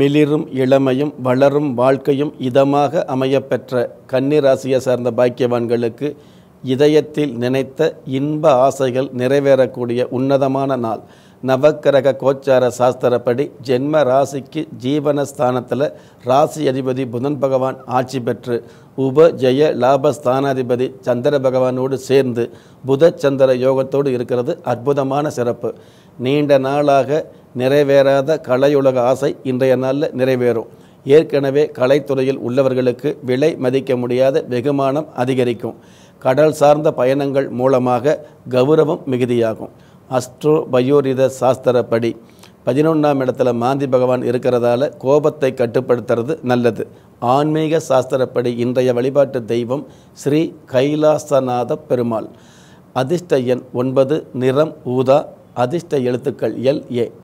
மிளிரும் இளமையும் வளரும் வாழ்க்கையும் இதமாக அமையப்பெற்ற கன்னிராசியை சார்ந்த பாக்கியவான்களுக்கு இதயத்தில் நினைத்த இன்ப ஆசைகள் நிறைவேறக்கூடிய உன்னதமான நாள் நவக்கிரக கோச்சார சாஸ்திரப்படி ஜென்ம ராசிக்கு ஜீவனஸ்தானத்தில் ராசி அதிபதி புதன் பகவான் ஆட்சி பெற்று உப ஜெய லாபஸ்தானாதிபதி சந்திர பகவானோடு சேர்ந்து புத சந்திர யோகத்தோடு இருக்கிறது அற்புதமான சிறப்பு நீண்ட நாளாக நிறைவேறாத கலையுலக ஆசை இன்றைய நாளில் நிறைவேறும் ஏற்கனவே கலைத்துறையில் உள்ளவர்களுக்கு விலை மதிக்க முடியாத வெகுமானம் அதிகரிக்கும் கடல் சார்ந்த பயணங்கள் மூலமாக கௌரவம் மிகுதியாகும் அஸ்ட்ரோ பயோரித சாஸ்திரப்படி பதினொன்றாம் இடத்துல மாந்தி பகவான் இருக்கிறதால கோபத்தை கட்டுப்படுத்துறது நல்லது ஆன்மீக சாஸ்திரப்படி இன்றைய வழிபாட்டு தெய்வம் ஸ்ரீ கைலாசநாத பெருமாள் அதிர்ஷ்ட எண் ஒன்பது நிறம் ஊதா அதிர்ஷ்ட எழுத்துக்கள் எல் ஏ